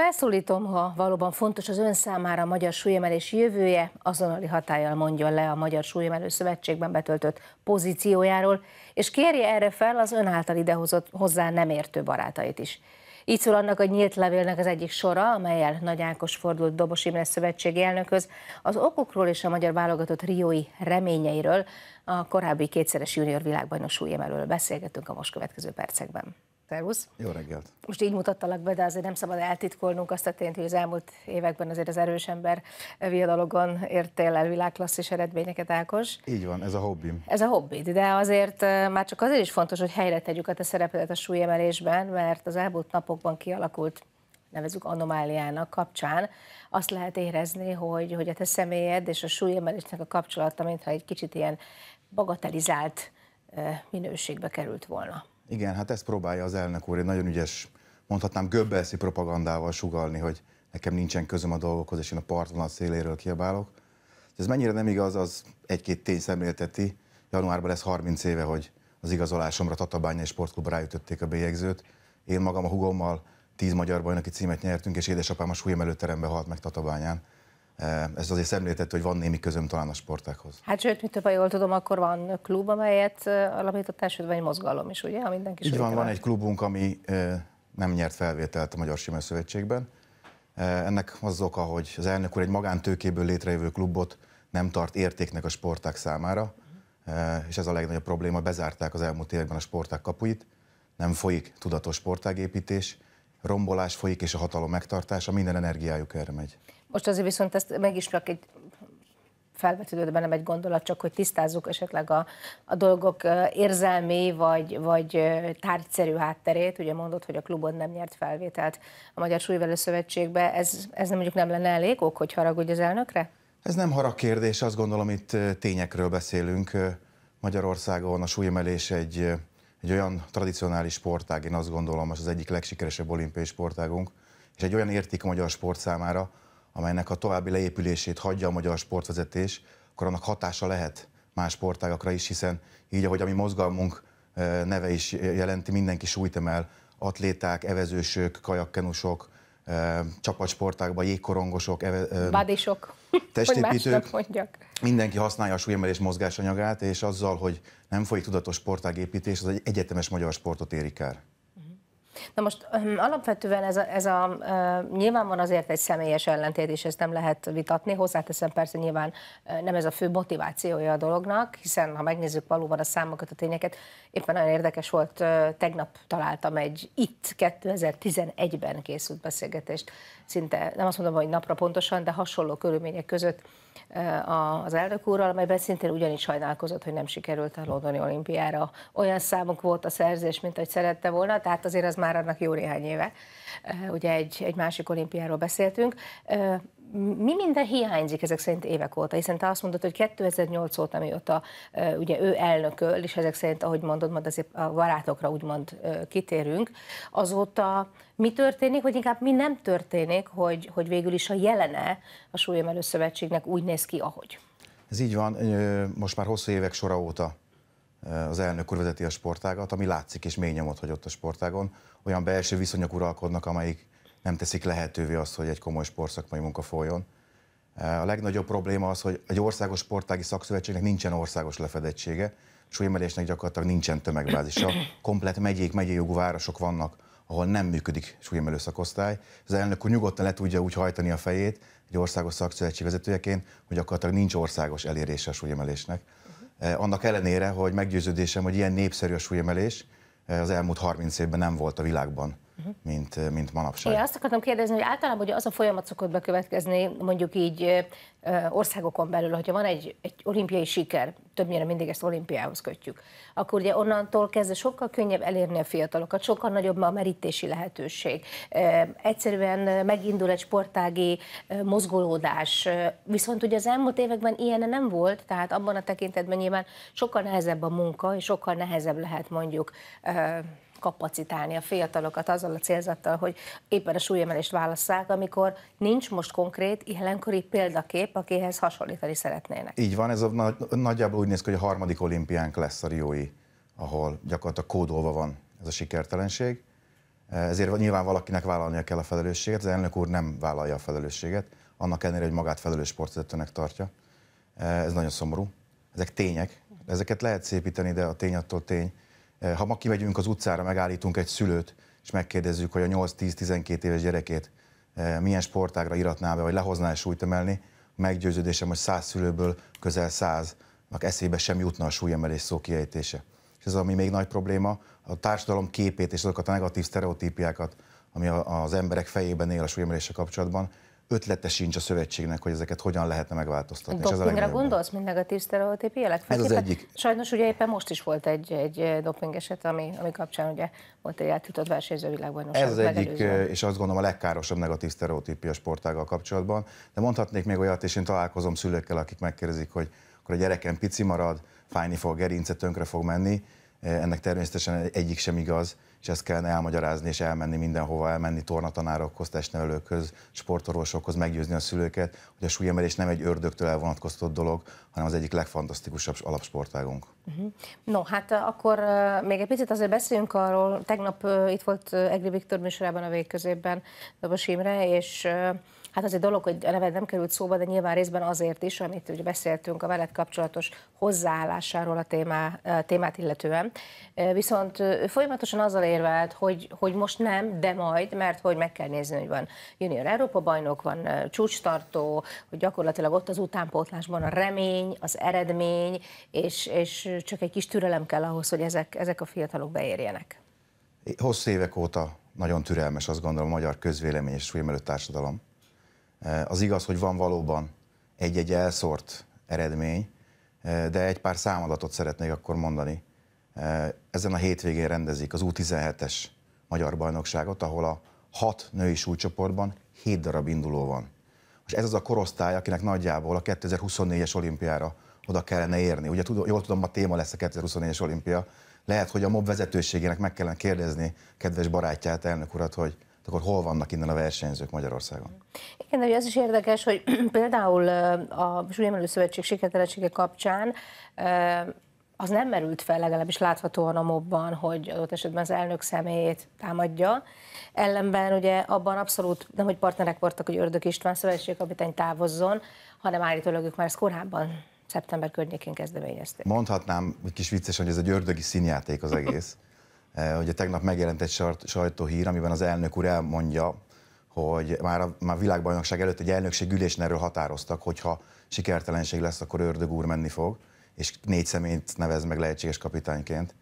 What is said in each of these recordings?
Felszólítom, ha valóban fontos az ön számára a magyar súlyemelés jövője, azonnali hatállyal mondjon le a Magyar Súlyemelő Szövetségben betöltött pozíciójáról, és kérje erre fel az ön által idehozott hozzá nem értő barátait is. Így szól annak a nyílt levélnek az egyik sora, amelyel Nagy Ákos fordult Dobos Imre szövetségi elnökhöz, az okokról és a magyar válogatott riói reményeiről, a korábbi kétszeres junior világbajnok súlyemelőről beszélgetünk a most következő percekben. Szervusz. Jó reggelt. Most így mutattalak be, de azért nem szabad eltitkolnunk azt a tényt, hogy az elmúlt években azért az erős ember viadalogon értél el világklasszis eredményeket, Ákos. Így van, ez a hobbim. Ez a hobbid, de azért már csak azért is fontos, hogy helyre tegyük a te szerepedet a súlyemelésben, mert az elmúlt napokban kialakult nevezük anomáliának kapcsán, azt lehet érezni, hogy, hogy a te személyed és a súlyemelésnek a kapcsolata, mintha egy kicsit ilyen bagatelizált minőségbe került volna. Igen, hát ezt próbálja az elnök úr, egy nagyon ügyes, mondhatnám göbbelszi propagandával sugalni, hogy nekem nincsen közöm a dolgokhoz, és én a a széléről kiabálok. Ez mennyire nem igaz, az egy-két tény szemlélteti. Januárban lesz 30 éve, hogy az igazolásomra tatabányai Sportklubra ráütötték a bélyegzőt. Én magam a hugommal 10 magyar bajnoki címet nyertünk, és édesapám a súlyem előterembe halt meg Tatabányán. Ez azért szemléltető, hogy van némi közöm talán a sportákhoz. Hát sőt, mint több, ha jól tudom, akkor van klub, amelyet alapítottál, sőt, vagy mozgalom is, ugye? Ha mindenki Így van, van egy klubunk, ami nem nyert felvételt a Magyar Simő Szövetségben. Ennek az oka, hogy az elnök úr egy magántőkéből létrejövő klubot nem tart értéknek a sporták számára, és ez a legnagyobb probléma, bezárták az elmúlt években a sporták kapuit, nem folyik tudatos sportágépítés, rombolás folyik, és a hatalom megtartása, minden energiájuk erre megy. Most azért viszont ezt meg is csak egy felvetődött bennem egy gondolat, csak hogy tisztázzuk esetleg a, a dolgok érzelmi vagy, vagy tárgyszerű hátterét. Ugye mondod, hogy a klubod nem nyert felvételt a Magyar Súlyvelő Szövetségbe. Ez, ez nem mondjuk nem lenne elég ok, hogy haragudj az elnökre? Ez nem harag kérdés, azt gondolom itt tényekről beszélünk. Magyarországon a súlyemelés egy egy olyan tradicionális sportág, én azt gondolom, most az egyik legsikeresebb olimpiai sportágunk, és egy olyan érték a magyar sport számára, amelynek a további leépülését hagyja a magyar sportvezetés, akkor annak hatása lehet más sportágakra is, hiszen így, ahogy a mi mozgalmunk eh, neve is jelenti, mindenki súlyt emel, atléták, evezősök, kajakkenusok, csapatsportákban, jégkorongosok, bádisok, testépítők, mindenki használja a súlyemelés mozgásanyagát, és azzal, hogy nem folyik tudatos sportágépítés, az egy egyetemes magyar sportot érik el. Na most alapvetően ez a, ez a nyilván van azért egy személyes ellentét, és ezt nem lehet vitatni. Hozzáteszem persze nyilván nem ez a fő motivációja a dolognak, hiszen ha megnézzük valóban a számokat, a tényeket, éppen nagyon érdekes volt, tegnap találtam egy itt 2011-ben készült beszélgetést, szinte nem azt mondom, hogy napra pontosan, de hasonló körülmények között az elnök úrral, amelyben szintén ugyanis sajnálkozott, hogy nem sikerült a londoni olimpiára. Olyan számok volt a szerzés, mint ahogy szerette volna, tehát azért az már annak jó néhány éve. Ugye egy, egy másik olimpiáról beszéltünk mi minden hiányzik ezek szerint évek óta? Hiszen te azt mondod, hogy 2008 óta, mióta ugye ő elnököl, és ezek szerint, ahogy mondod, majd azért a barátokra úgymond kitérünk, azóta mi történik, hogy inkább mi nem történik, hogy, hogy végül is a jelene a Súlyemelő Szövetségnek úgy néz ki, ahogy? Ez így van, most már hosszú évek sora óta az elnök úr vezeti a sportágat, ami látszik és mély nyomot hagyott a sportágon. Olyan belső viszonyok uralkodnak, amelyik nem teszik lehetővé azt, hogy egy komoly sportszakmai munka folyjon. E, a legnagyobb probléma az, hogy egy országos sportági szakszövetségnek nincsen országos lefedettsége, súlyemelésnek gyakorlatilag nincsen tömegbázisa. Komplet megyék, megyei jogú városok vannak, ahol nem működik súlyemelő szakosztály. Az elnök úr nyugodtan le tudja úgy hajtani a fejét, egy országos szakszövetség vezetőjeként, hogy gyakorlatilag nincs országos elérése a súlyemelésnek. E, annak ellenére, hogy meggyőződésem, hogy ilyen népszerű a súlyemelés, e, az elmúlt 30 évben nem volt a világban mint, mint manapság. Én azt akartam kérdezni, hogy általában hogy az a folyamat szokott bekövetkezni, mondjuk így országokon belül, hogyha van egy, egy olimpiai siker, többnyire mindig ezt olimpiához kötjük, akkor ugye onnantól kezdve sokkal könnyebb elérni a fiatalokat, sokkal nagyobb a merítési lehetőség. Egyszerűen megindul egy sportági mozgolódás, viszont ugye az elmúlt években ilyen nem volt, tehát abban a tekintetben nyilván sokkal nehezebb a munka, és sokkal nehezebb lehet mondjuk kapacitálni a fiatalokat azzal a célzattal, hogy éppen a súlyemelést válasszák, amikor nincs most konkrét jelenkori példakép, akihez hasonlítani szeretnének. Így van, ez a, nagyjából úgy néz ki, hogy a harmadik olimpiánk lesz a Riói, ahol gyakorlatilag kódolva van ez a sikertelenség. Ezért nyilván valakinek vállalnia kell a felelősséget, az elnök úr nem vállalja a felelősséget, annak ellenére, hogy magát felelős sportvezetőnek tartja. Ez nagyon szomorú. Ezek tények, ezeket lehet szépíteni, de a tény attól tény, Eh, ha ma kimegyünk az utcára, megállítunk egy szülőt, és megkérdezzük, hogy a 8-10-12 éves gyerekét eh, milyen sportágra iratná be, vagy lehozná-e súlyt emelni, meggyőződésem, hogy 100 szülőből közel nak eszébe sem jutna a súlyemelés szó kiejtése. És ez ami még nagy probléma, a társadalom képét és azokat a negatív stereotípiákat, ami az emberek fejében él a súlyemelése kapcsolatban, ötlete sincs a szövetségnek, hogy ezeket hogyan lehetne megváltoztatni. Dopingra ez gondolsz, mint negatív sztereotíp jelek? Ez az egyik. Sajnos ugye éppen most is volt egy, egy dopingeset, ami, ami kapcsán ugye volt egy átütött versenyző világbajnokság. Ez az egyik, és azt gondolom a legkárosabb negatív a sportággal kapcsolatban. De mondhatnék még olyat, és én találkozom szülőkkel, akik megkérdezik, hogy akkor a gyerekem pici marad, fájni fog gerince, tönkre fog menni, Eh, ennek természetesen egyik sem igaz, és ezt kellene elmagyarázni és elmenni mindenhova, elmenni tornatanárokhoz, testnevelőkhöz, sportorvosokhoz, meggyőzni a szülőket, hogy a súlyemelés nem egy ördögtől elvonatkoztott dolog, hanem az egyik legfantasztikusabb alapsportágunk. Mhm. No, hát eh, akkor eh, még egy picit azért beszéljünk arról, tegnap itt volt Egri Viktor műsorában a végközében Dobos Imre, és Hát az egy dolog, hogy a neved nem került szóba, de nyilván részben azért is, amit ugye beszéltünk a veled kapcsolatos hozzáállásáról a témá, eh, témát illetően. Eh, viszont eh, folyamatosan azzal érvelt, hogy, hogy most nem, de majd, mert hogy meg kell nézni, hogy van junior Európa bajnok, van csúcstartó, hogy gyakorlatilag ott az utánpótlásban a remény, az eredmény, és, és csak egy kis türelem kell ahhoz, hogy ezek, ezek a fiatalok beérjenek. Hosszú évek óta nagyon türelmes, azt gondolom, a magyar közvélemény és súlyemelő társadalom Eh, az igaz, hogy van valóban egy-egy elszórt eredmény, eh, de egy pár számadatot szeretnék akkor mondani. Eh, ezen a hétvégén rendezik az U17-es magyar bajnokságot, ahol a hat női súlycsoportban hét darab induló van. És ez az a korosztály, akinek nagyjából a 2024-es olimpiára oda kellene érni. Ugye tudom, jól tudom, ma téma lesz a 2024-es olimpia. Lehet, hogy a MOB vezetőségének meg kellene kérdezni kedves barátját, elnök urat, hogy akkor hol vannak innen a versenyzők Magyarországon? Igen, de az is érdekes, hogy például a Súlyemelő Szövetség sikertelensége kapcsán az nem merült fel, legalábbis láthatóan a mobban, hogy adott esetben az elnök személyét támadja. Ellenben ugye abban abszolút nem, hogy partnerek voltak, hogy Ördög István szövetségkapitány távozzon, hanem állítólag ők már ezt korábban szeptember környékén kezdeményezték. Mondhatnám hogy kis vicces, hogy ez egy ördögi színjáték az egész. Eh, ugye tegnap megjelent egy sajtóhír, amiben az elnök úr elmondja, hogy már a már világbajnokság előtt egy elnökség ülésen erről határoztak, hogyha sikertelenség lesz, akkor ördög úr menni fog, és négy személyt nevez meg lehetséges kapitányként.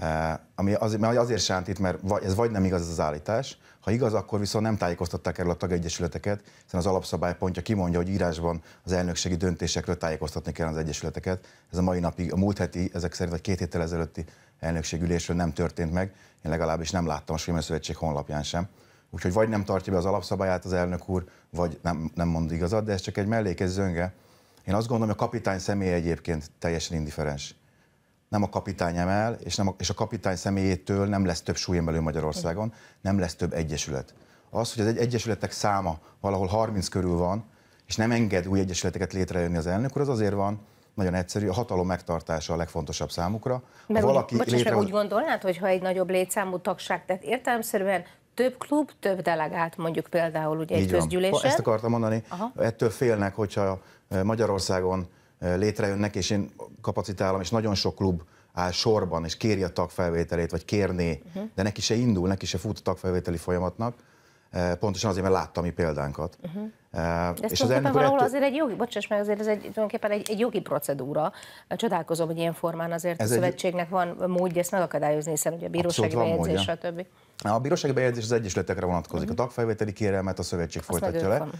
Eh, ami azért, mert azért sántít, mert ez vagy nem igaz ez az állítás, ha igaz, akkor viszont nem tájékoztatták erről a tagegyesületeket, hiszen az alapszabály pontja kimondja, hogy írásban az elnökségi döntésekről tájékoztatni kell az egyesületeket. Ez a mai napig, a múlt heti, ezek szerint vagy két héttel ezelőtti elnökségülésről nem történt meg. Én legalábbis nem láttam a Svémel Szövetség honlapján sem. Úgyhogy vagy nem tartja be az alapszabályát az elnök úr, vagy nem, nem mond igazat, de ez csak egy mellékes zönge. Én azt gondolom, hogy a kapitány személye egyébként teljesen indiferens nem a kapitány emel, és, nem a, és a kapitány személyétől nem lesz több súlyen belül Magyarországon, nem lesz több egyesület. Az, hogy az egy egyesületek száma valahol 30 körül van, és nem enged új egyesületeket létrejönni az elnök, az azért van, nagyon egyszerű, a hatalom megtartása a legfontosabb számukra. Mert valaki úgy, létrehoz... úgy gondolnád, hogy ha egy nagyobb létszámú tagság, tehát értelemszerűen több klub, több delegát mondjuk például ugye egy közgyűlésen. Ezt akartam mondani, Aha. ettől félnek, hogyha eh, Magyarországon létrejönnek, és én kapacitálom, és nagyon sok klub áll sorban, és kéri a tagfelvételét, vagy kérné, uh-huh. de neki se indul, neki se fut a tagfelvételi folyamatnak, eh, pontosan azért, mert láttam mi példánkat. Uh-huh. De és ez tulajdonképpen valahol ettől... azért egy jogi, bocsáss meg, azért ez egy, tulajdonképpen egy, egy jogi procedúra. Csodálkozom, hogy ilyen formán azért ez a szövetségnek egy... van módja ezt megakadályozni, hiszen ugye a bírósági bejegyzés, stb. A bírósági bejegyzés az egyesületekre vonatkozik. Uh-huh. A tagfelvételi kérelmet a szövetség Azt folytatja le. Van.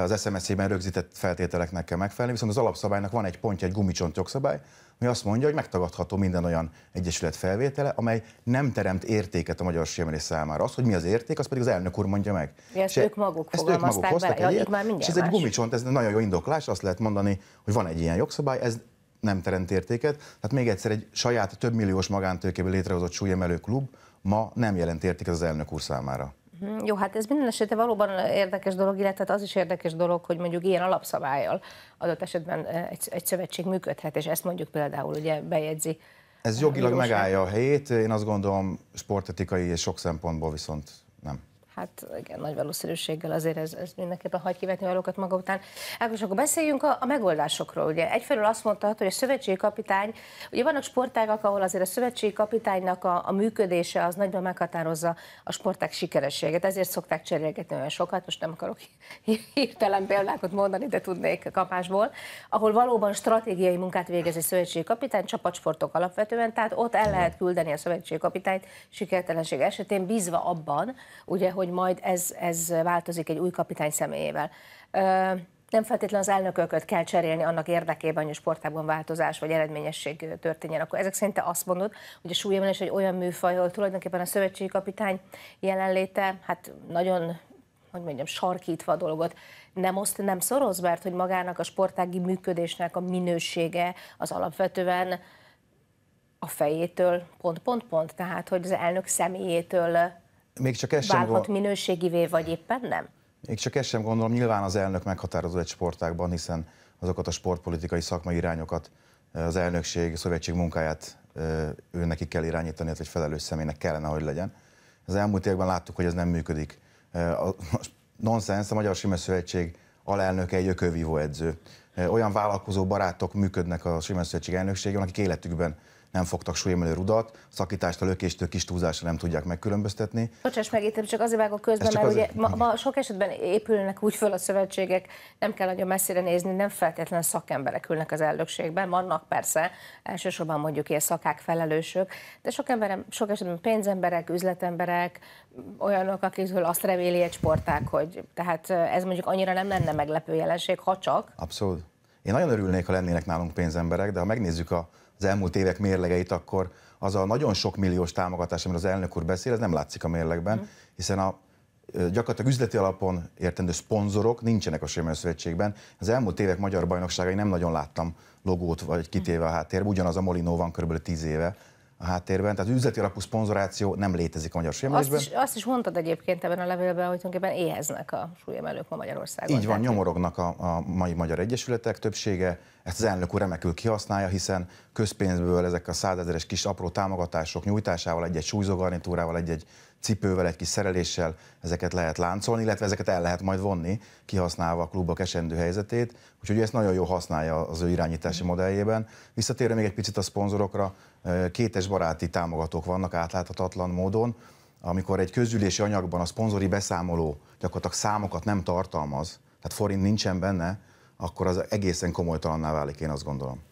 Az SMS-ben rögzített feltételeknek kell megfelelni, viszont az alapszabálynak van egy pontja, egy gumicsont jogszabály, ami azt mondja, hogy megtagadható minden olyan egyesület felvétele, amely nem teremt értéket a magyar sémelés számára. Az, hogy mi az érték, az pedig az elnök úr mondja meg. ezt ők maguk ezt ők maguk be. ja, ők már mindjárt És ez más. egy gumicsont, ez nagyon jó indoklás, azt lehet mondani, hogy van egy ilyen jogszabály, ez nem teremt értéket. Tehát még egyszer egy saját több milliós magántőkéből létrehozott súlyemelő klub ma nem jelent értéket az elnök úr számára. Mhm. Jó, hát ez minden esetre valóban érdekes dolog, illetve hát az is érdekes dolog, hogy mondjuk ilyen alapszabályjal adott esetben e, egy, egy szövetség működhet, és ezt mondjuk például ugye bejegyzi. Ez jogilag megállja a helyét, én azt gondolom sportetikai és sok szempontból viszont nem. Hát igen, nagy valószínűséggel azért ez, ez mindenképpen hagy kivetni valókat maga után. Ákos, akkor beszéljünk a, a megoldásokról. Ugye egyfelől azt mondta, hogy a szövetségi kapitány, ugye vannak sportágak, ahol azért a szövetségi kapitánynak a, a működése az nagyban meghatározza a sporták sikerességet, ezért szokták cserélgetni olyan sokat, most nem akarok hirtelen példákat mondani, de tudnék kapásból, ahol valóban stratégiai munkát végez egy szövetségi kapitány, csapatsportok alapvetően, tehát ott el lehet küldeni a szövetségi kapitányt sikertelenség esetén, bízva abban, ugye, hogy hogy majd ez, ez változik egy új kapitány személyével. Nem feltétlenül az elnököket kell cserélni annak érdekében, hogy a sportágban változás vagy eredményesség történjen. Akkor ezek szerint te azt mondod, hogy a súlyemben is egy olyan műfaj, ahol tulajdonképpen a szövetségi kapitány jelenléte, hát nagyon hogy mondjam, sarkítva a dolgot, nem, oszt, nem szoroz, mert hogy magának a sportági működésnek a minősége az alapvetően a fejétől pont-pont-pont, tehát hogy az elnök személyétől még csak ez válhat sem minőségivé, vagy éppen nem? Még csak ezt sem gondolom, nyilván az elnök meghatározó egy sportákban, hiszen azokat a sportpolitikai szakmai irányokat az elnökség, szövetség munkáját ő neki kell irányítani, tehát egy felelős személynek kellene, hogy legyen. Az elmúlt években láttuk, hogy ez nem működik. A nonsense, a Magyar Simes Szövetség alelnöke egy ökölvívó edző. Olyan vállalkozó barátok működnek a Simes Szövetség elnökségében, akik életükben nem fogtak súlyemelő rudat, szakítást a lökéstől kis túlzásra nem tudják megkülönböztetni. Bocsás, meg, csak azért vágok közben, mert azért... ugye ma, ma, sok esetben épülnek úgy föl a szövetségek, nem kell nagyon messzire nézni, nem feltétlenül szakemberek ülnek az elnökségben, vannak persze, elsősorban mondjuk ilyen szakák felelősök, de sok, emberem, sok esetben pénzemberek, üzletemberek, olyanok, akikről azt reméli egy sporták, hogy tehát eh, ez mondjuk annyira nem lenne meglepő jelenség, ha csak. Abszolút én nagyon örülnék, ha lennének nálunk pénzemberek, de ha megnézzük az elmúlt évek mérlegeit, akkor az a nagyon sok milliós támogatás, amiről az elnök úr beszél, ez nem látszik a mérlegben, mhm. hiszen a gyakorlatilag üzleti alapon értendő szponzorok nincsenek a Sémely Szövetségben. Az elmúlt évek magyar bajnokságai nem nagyon láttam logót vagy kitéve a háttérbe, ugyanaz a Molinó van kb. 10 éve, a háttérben, tehát üzleti alapú szponzoráció nem létezik a magyar súlyemelésben. Azt is, azt is mondtad egyébként ebben a levélben, hogy tulajdonképpen éheznek a súlyemelők ma Magyarországon. Így van, nyomorognak a, a mai magyar egyesületek többsége, ezt az elnök úr remekül kihasználja, hiszen közpénzből ezek a százezeres kis apró támogatások nyújtásával, egy-egy súlyzógarnitúrával, egy-egy cipővel, egy kis szereléssel ezeket lehet láncolni, illetve ezeket el lehet majd vonni, kihasználva a klubok esendő helyzetét, úgyhogy ezt nagyon jól használja az ő irányítási mm. modelljében. Visszatérve még egy picit a szponzorokra, kétes baráti támogatók vannak átláthatatlan módon, amikor egy közgyűlési anyagban a szponzori beszámoló gyakorlatilag számokat nem tartalmaz, tehát forint nincsen benne, akkor az egészen komolytalanná válik, én azt gondolom.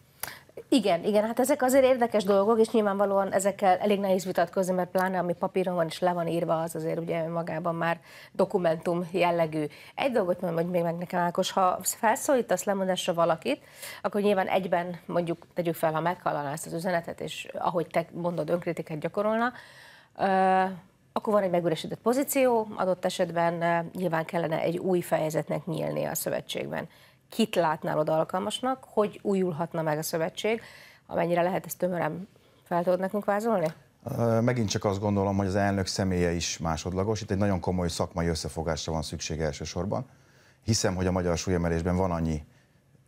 Igen, igen, hát ezek azért érdekes dolgok, és nyilvánvalóan ezekkel elég nehéz vitatkozni, mert pláne ami papíron van és le van írva, az azért ugye magában már dokumentum jellegű. Egy dolgot mondom, hogy még meg nekem Ákos, ha felszólítasz lemondásra valakit, akkor nyilván egyben mondjuk tegyük fel, ha meghallaná ezt az üzenetet, és ahogy te mondod, önkritikát gyakorolna, akkor van egy megüresített pozíció, adott esetben nyilván kellene egy új fejezetnek nyílni a szövetségben kit látnál oda alkalmasnak, hogy újulhatna meg a szövetség, amennyire lehet ezt tömören fel tudod nekünk vázolni? Megint csak azt gondolom, hogy az elnök személye is másodlagos. Itt egy nagyon komoly szakmai összefogásra van szükség elsősorban. Hiszem, hogy a magyar súlyemelésben van annyi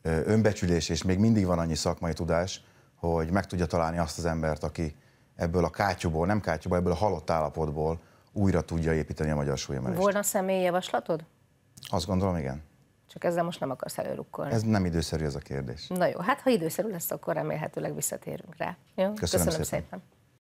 önbecsülés, és még mindig van annyi szakmai tudás, hogy meg tudja találni azt az embert, aki ebből a kátyúból, nem kátyúból, ebből a halott állapotból újra tudja építeni a magyar súlyemelést. Volna személyjavaslatod? Azt gondolom, igen. Csak ezzel most nem akarsz előrukkolni. Ez nem időszerű ez a kérdés. Na jó, hát ha időszerű lesz, akkor remélhetőleg visszatérünk rá. Jó? Köszönöm, Köszönöm szépen. szépen.